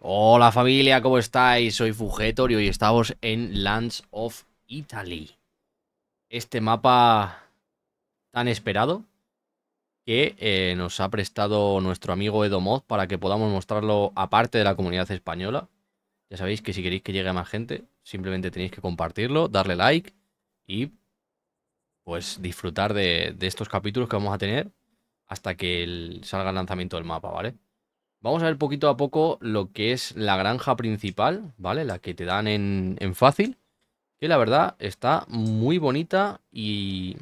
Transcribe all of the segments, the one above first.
Hola familia, ¿cómo estáis? Soy Fugetor y hoy estamos en Lands of Italy. Este mapa tan esperado que eh, nos ha prestado nuestro amigo Edomod para que podamos mostrarlo aparte de la comunidad española. Ya sabéis que si queréis que llegue a más gente, simplemente tenéis que compartirlo, darle like y pues disfrutar de, estos capítulos que vamos a tener hasta que salga el lanzamiento del mapa, ¿vale? Vamos a ver poquito a poco lo que es la granja principal, ¿vale? La que te dan en, fácil. Que la verdad está muy bonita y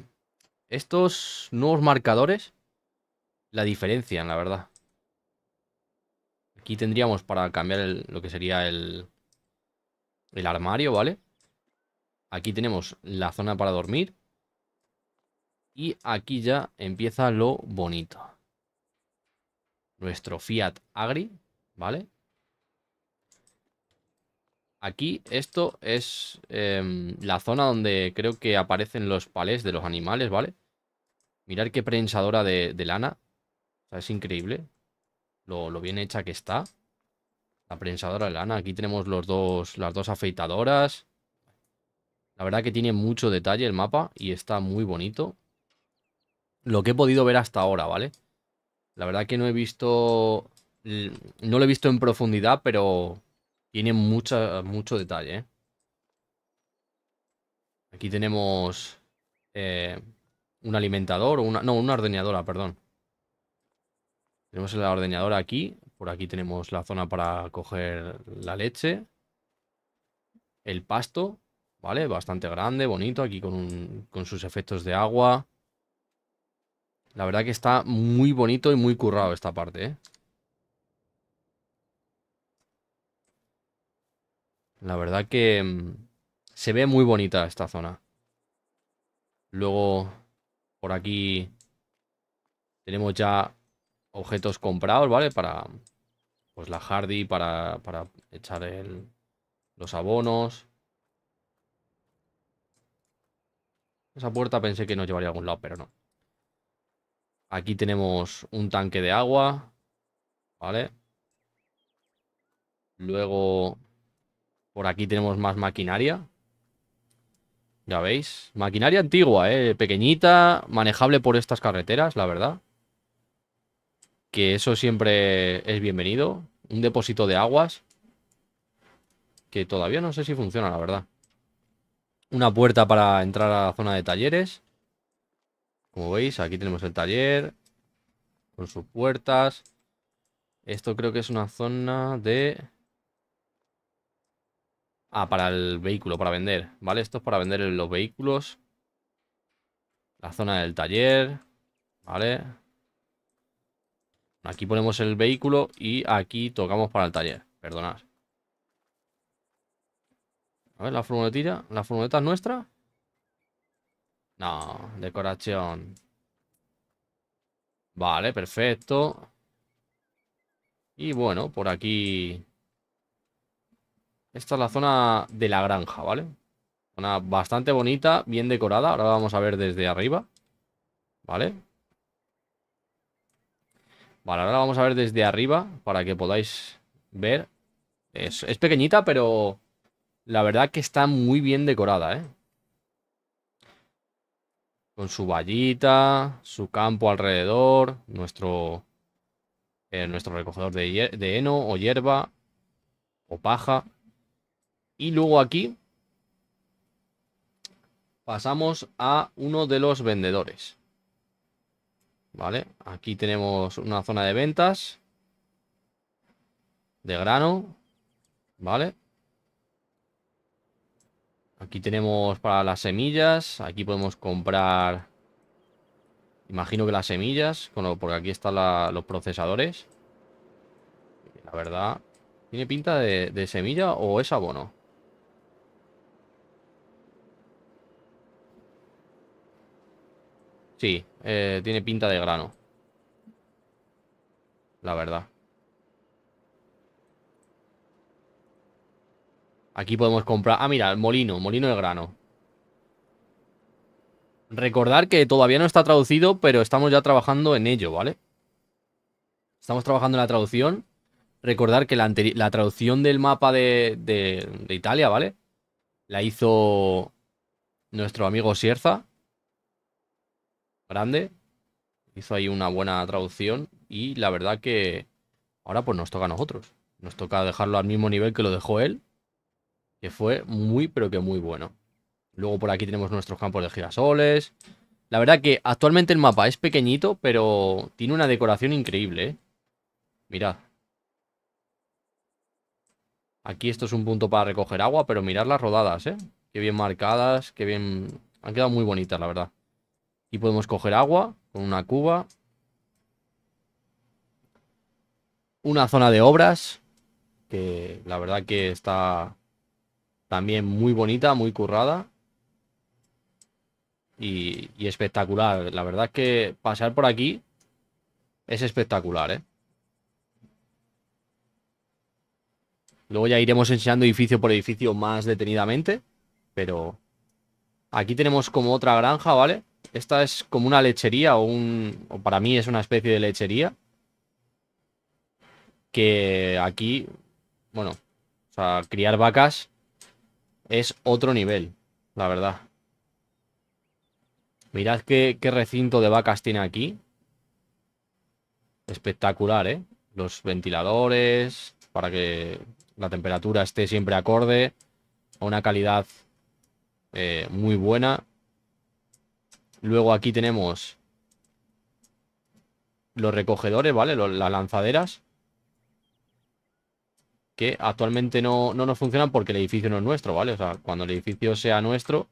estos nuevos marcadores la diferencian, la verdad. Aquí tendríamos para cambiar lo que sería el, el armario, ¿vale? Aquí tenemos la zona para dormir. Y aquí ya empieza lo bonito nuestro Fiat Agri, ¿vale? Aquí esto es em, la zona donde creo que aparecen los palés de los animales, ¿vale? Mirar qué prensadora de, lana. O sea, es increíble lo, bien hecha que está. La prensadora de lana. Aquí tenemos los dos, las dos afeitadoras. La verdad que tiene mucho detalle el mapa y está muy bonito. Lo que he podido ver hasta ahora, ¿vale? vale la verdad que no he visto. No lo he visto en profundidad, pero tiene mucho detalle. ¿eh? Aquí tenemos eh, un alimentador, una, no, una ordeñadora, perdón. Tenemos la ordeñadora aquí. Por aquí tenemos la zona para coger la leche. El pasto, ¿vale? Bastante grande, bonito, aquí con, con sus efectos de agua. La verdad que está muy bonito y muy currado esta parte, ¿eh? La verdad que mm, se ve muy bonita esta zona. Luego, por aquí tenemos ya objetos comprados, ¿vale? Para pues la hardy, para, para echar los abonos. Esa puerta pensé que nos llevaría a algún lado, pero no. Aquí tenemos un tanque de agua. ¿Vale? Luego, por aquí tenemos más maquinaria. Ya veis. Maquinaria antigua, ¿eh? Pequeñita, manejable por estas carreteras, la verdad. Que eso siempre es bienvenido. Un depósito de aguas. Que todavía no sé si funciona, la verdad. Una puerta para entrar a la zona de talleres. Como veis, aquí tenemos el taller con sus puertas. Esto creo que es una zona de... Ah, para el vehículo, para vender. ¿Vale? Esto es para vender los vehículos. La zona del taller. ¿Vale? Aquí ponemos el vehículo y aquí tocamos para el taller. Perdonad. A ver, la furgoneta La furgoneta es nuestra. No, decoración. Vale, perfecto. Y bueno, por aquí... Esta es la zona de la granja, ¿vale? Zona bastante bonita, bien decorada. Ahora vamos a ver desde arriba. ¿Vale? Vale, ahora vamos a ver desde arriba para que podáis ver. Es, es pequeñita, pero la verdad que está muy bien decorada, ¿eh? con su vallita, su campo alrededor, nuestro, eh, nuestro recogedor de, de heno o hierba o paja. Y luego aquí pasamos a uno de los vendedores. ¿Vale? Aquí tenemos una zona de ventas de grano. ¿Vale? Aquí tenemos para las semillas. Aquí podemos comprar... Imagino que las semillas, porque aquí están los procesadores. La verdad, ¿tiene pinta de, semilla o es abono? Sí, eh, tiene pinta de grano. La verdad. Aquí podemos comprar... Ah, mira, el molino, molino de grano. Recordar que todavía no está traducido, pero estamos ya trabajando en ello, ¿vale? Estamos trabajando en la traducción. Recordar que la, traducción del mapa de, de Italia, ¿vale? La hizo nuestro amigo Sierza. Grande. Hizo ahí una buena traducción. Y la verdad que ahora pues nos toca a nosotros. Nos toca dejarlo al mismo nivel que lo dejó él fue muy, pero que muy bueno. Luego por aquí tenemos nuestros campos de girasoles. La verdad que actualmente el mapa es pequeñito, pero tiene una decoración increíble, ¿eh? Mirad. Aquí esto es un punto para recoger agua, pero mirad las rodadas, ¿eh? Qué bien marcadas, qué bien... Han quedado muy bonitas, la verdad. Y podemos coger agua con una cuba. Una zona de obras, que la verdad que está también muy bonita, muy currada. Y, espectacular. La verdad es que pasar por aquí es espectacular, ¿eh? Luego ya iremos enseñando edificio por edificio más detenidamente. Pero aquí tenemos como otra granja, ¿vale? Esta es como una lechería o un... O para mí es una especie de lechería. Que aquí, bueno, o sea, criar vacas es otro nivel, la verdad. Mirad qué, recinto de vacas tiene aquí. Espectacular, ¿eh? Los ventiladores, para que la temperatura esté siempre acorde, a una calidad eh, muy buena. Luego aquí tenemos los recogedores, ¿vale? las lanzaderas que actualmente no, nos funcionan porque el edificio no es nuestro, ¿vale? O sea, cuando el edificio sea nuestro,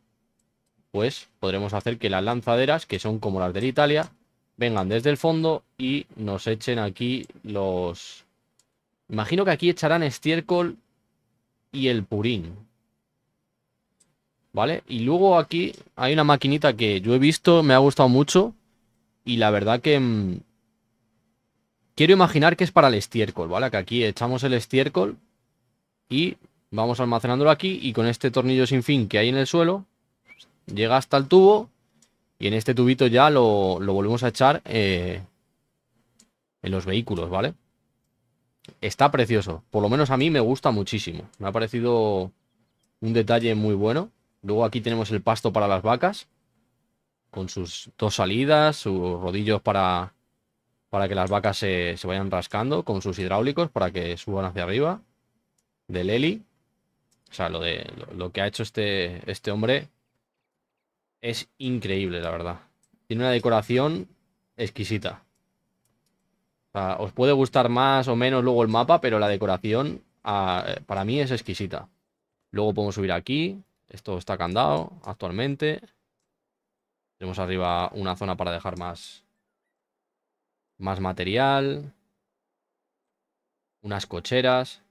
pues podremos hacer que las lanzaderas, que son como las de Italia, vengan desde el fondo y nos echen aquí los... Imagino que aquí echarán estiércol y el purín. ¿Vale? Y luego aquí hay una maquinita que yo he visto, me ha gustado mucho y la verdad que mm, Quiero imaginar que es para el estiércol, ¿vale? Que aquí echamos el estiércol y vamos almacenándolo aquí y con este tornillo sin fin que hay en el suelo llega hasta el tubo y en este tubito ya lo, volvemos a echar eh, en los vehículos, ¿vale? Está precioso, por lo menos a mí me gusta muchísimo, me ha parecido un detalle muy bueno. Luego aquí tenemos el pasto para las vacas, con sus dos salidas, sus rodillos para para que las vacas se, vayan rascando con sus hidráulicos para que suban hacia arriba del Lely. O sea, lo, de, lo, que ha hecho este, este hombre es increíble, la verdad. Tiene una decoración exquisita. O sea, os puede gustar más o menos luego el mapa, pero la decoración ah, para mí es exquisita. Luego podemos subir aquí. Esto está candado actualmente. Tenemos arriba una zona para dejar más, más material. Unas cocheras.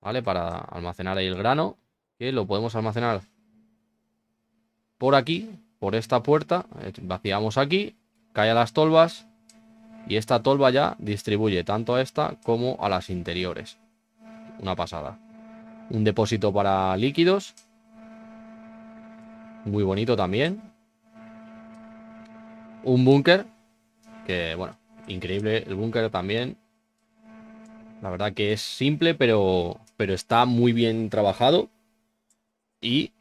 ¿Vale? Para almacenar ahí el grano. Que lo podemos almacenar por aquí, por esta puerta. Eh, vaciamos aquí. Cae a las tolvas. Y esta tolva ya distribuye tanto a esta como a las interiores. Una pasada. Un depósito para líquidos. Muy bonito también. Un búnker que bueno, increíble. El búnker también. La verdad que es simple, pero, pero está muy bien trabajado. Y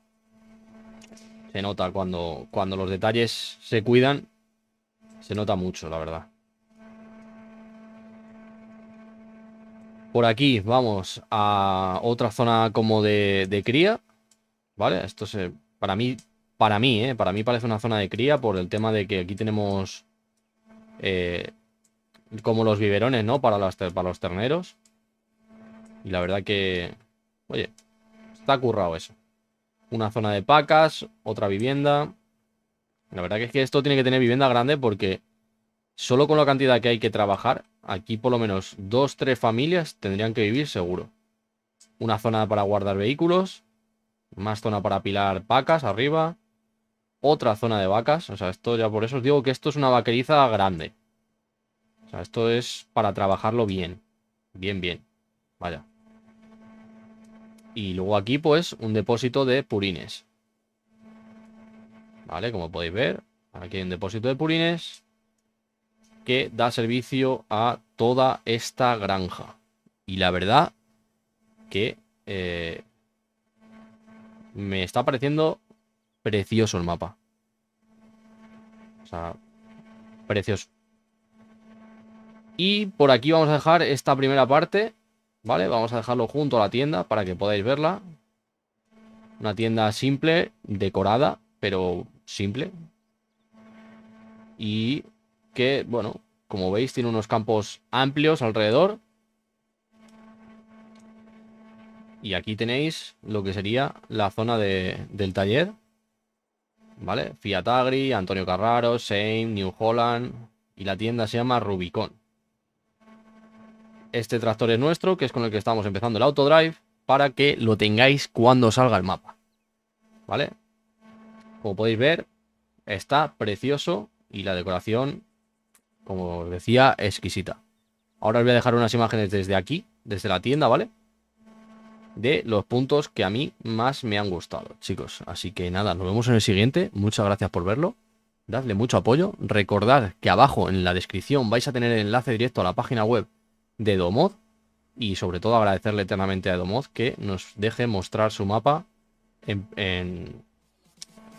se nota cuando, cuando los detalles se cuidan. Se nota mucho, la verdad. Por aquí vamos a otra zona como de, cría. ¿Vale? Esto se, para mí, para mí, ¿eh? para mí parece una zona de cría por el tema de que aquí tenemos eh, como los biberones, ¿no? Para, para los terneros. Y la verdad que, oye, está currado eso. Una zona de pacas, otra vivienda. La verdad que es que esto tiene que tener vivienda grande porque solo con la cantidad que hay que trabajar, aquí por lo menos dos, tres familias tendrían que vivir seguro. Una zona para guardar vehículos, más zona para apilar pacas arriba, otra zona de vacas. O sea, esto ya por eso os digo que esto es una vaqueriza grande. O sea, esto es para trabajarlo bien. Bien, bien. Vaya. Y luego aquí, pues, un depósito de purines. Vale, como podéis ver, aquí hay un depósito de purines que da servicio a toda esta granja. Y la verdad que eh, me está pareciendo precioso el mapa. O sea, precioso. Y por aquí vamos a dejar esta primera parte, ¿vale? Vamos a dejarlo junto a la tienda para que podáis verla. Una tienda simple, decorada, pero simple. Y que, bueno, como veis, tiene unos campos amplios alrededor. Y aquí tenéis lo que sería la zona del taller. ¿vale? Fiat Agri, Antonio Carraro, Same, New Holland y la tienda se llama Rubicon. Este tractor es nuestro, que es con el que estamos empezando el autodrive, para que lo tengáis cuando salga el mapa, ¿vale? Como podéis ver, está precioso y la decoración, como os decía, exquisita. Ahora os voy a dejar unas imágenes desde aquí, desde la tienda, ¿vale? vale de los puntos que a mí más me han gustado, chicos. Así que nada, nos vemos en el siguiente. Muchas gracias por verlo. Dadle mucho apoyo. Recordad que abajo en la descripción vais a tener el enlace directo a la página web de Domod. Y sobre todo agradecerle eternamente a Domod que nos deje mostrar su mapa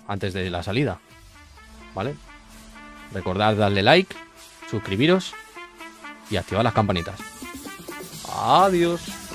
antes de la salida. ¿Vale? Recordad darle like, suscribiros y activar las campanitas. Adiós.